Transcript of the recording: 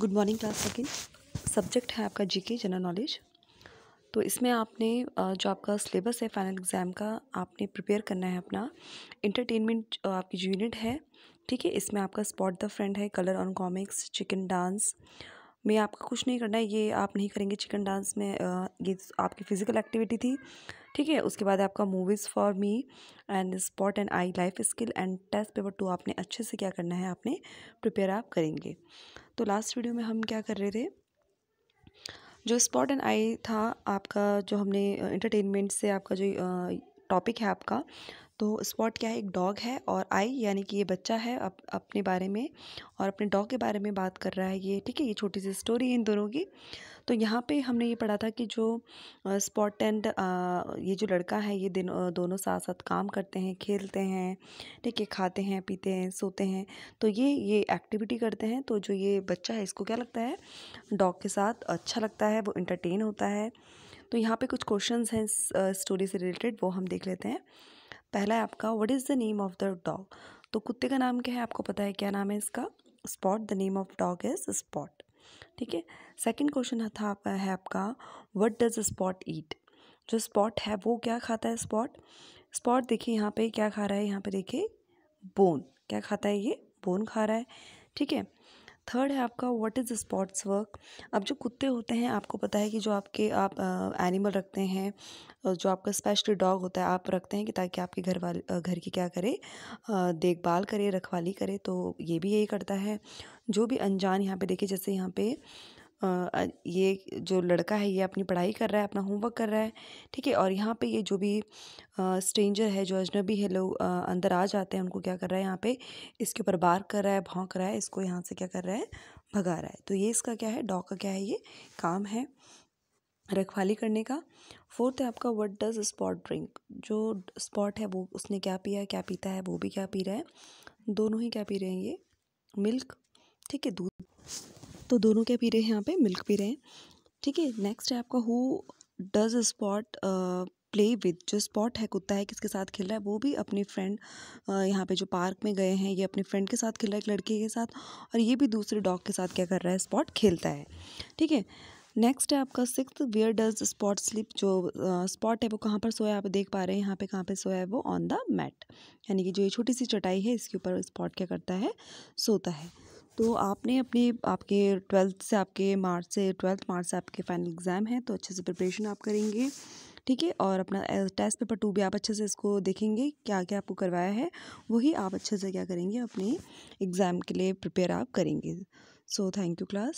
good morning class second subject है आपका GK general knowledge तो इसमें आपने जो आपका सिलेबस है फाइनल एग्ज़ाम का आपने प्रिपेयर करना है अपना इंटरटेनमेंट आपकी जो यूनिट है ठीक है इसमें आपका स्पॉट द फ्रेंड है colour on comics chicken dance में आपका कुछ नहीं करना है ये आप नहीं करेंगे चिकन डांस में ये आपकी फ़िज़िकल एक्टिविटी थी ठीक है उसके बाद आपका movies for me and spot and I life skill and test paper two आपने अच्छे से क्या करना है आपने प्रिपेयर आप करेंगे तो लास्ट वीडियो में हम क्या कर रहे थे जो स्पॉट एंड आई था आपका जो हमने इंटरटेनमेंट uh, से आपका जो टॉपिक uh, है आपका तो स्पॉट क्या है एक डॉग है और आई यानी कि ये बच्चा है अप, अपने बारे में और अपने डॉग के बारे में बात कर रहा है ये ठीक है ये छोटी सी स्टोरी है इन दोनों की तो यहाँ पे हमने ये पढ़ा था कि जो स्पॉट एंड ये जो लड़का है ये दिन दोनों साथ साथ काम करते हैं खेलते हैं ठीक है खाते हैं पीते हैं सोते हैं तो ये ये एक्टिविटी करते हैं तो जो ये बच्चा है इसको क्या लगता है डॉग के साथ अच्छा लगता है वो इंटरटेन होता है तो यहाँ पे कुछ क्वेश्चंस हैं स्टोरी से रिलेटेड वो हम देख लेते हैं पहला है आपका what is the name of the dog तो कुत्ते का नाम क्या है आपको पता है क्या नाम है इसका spot the name of dog is spot ठीक है सेकंड क्वेश्चन था है आपका व्हाट डज स्पॉट ईट जो स्पॉट है वो क्या खाता है स्पॉट स्पॉट देखिए यहाँ पे क्या खा रहा है यहाँ पे देखिए बोन क्या खाता है ये बोन खा रहा है ठीक है थर्ड है आपका व्हाट इज़ स्पॉट्स वर्क अब जो कुत्ते होते हैं आपको पता है कि जो आपके आप एनिमल रखते हैं जो आपका स्पेशली डॉग होता है आप रखते हैं कि ताकि आपके घर वाले घर की क्या करे देखभाल करे रखवाली करे तो ये भी यही करता है जो भी अनजान यहाँ पे देखिए जैसे यहाँ पे ये जो लड़का है ये अपनी पढ़ाई कर रहा है अपना होमवर्क कर रहा है ठीक है और यहाँ पे ये जो भी स्ट्रेंजर है जो अजनबी है लोग अंदर आ जाते हैं उनको क्या कर रहा है यहाँ पे इसके ऊपर बार कर रहा है भौंक रहा है इसको यहाँ से क्या कर रहा है भगा रहा है तो ये इसका क्या है डॉग का क्या है ये काम है रखवाली करने का फोर्थ है आपका वट डज स्पॉट ड्रिंक जो स्पॉट है वो उसने क्या पिया है क्या पीता है वो भी क्या पी रहा है दोनों ही क्या पी रहे हैं ये मिल्क ठीक है दूध तो दोनों क्या पी रहे हैं यहाँ पे मिल्क पी रहे हैं ठीक है नेक्स्ट है आपका who does spot play with जो स्पॉट है कुत्ता है किसके साथ खेल रहा है वो भी अपनी फ्रेंड यहाँ पे जो पार्क में गए हैं ये अपने फ्रेंड के साथ खेल रहा है एक लड़के के साथ और ये भी दूसरे डॉग के साथ क्या कर रहा है स्पॉट खेलता है ठीक है नेक्स्ट है आपका six where does spot sleep जो स्पॉट uh, है वो कहाँ पर सोया आप देख पा रहे हैं यहाँ पे कहाँ पे सोया है वो ऑन द मैट यानी कि जो ये छोटी सी चटाई है इसके ऊपर स्पॉट क्या करता है सोता है तो आपने अपने आपके ट्वेल्थ से आपके मार्च से ट्वेल्थ मार्च से आपके फाइनल एग्ज़ाम है तो अच्छे से प्रिपरेशन आप करेंगे ठीक है और अपना टेस्ट पेपर टू भी आप अच्छे से इसको देखेंगे क्या क्या आपको करवाया है वही आप अच्छे से क्या करेंगे अपने एग्ज़ाम के लिए प्रिपेयर आप करेंगे सो थैंक यू क्लास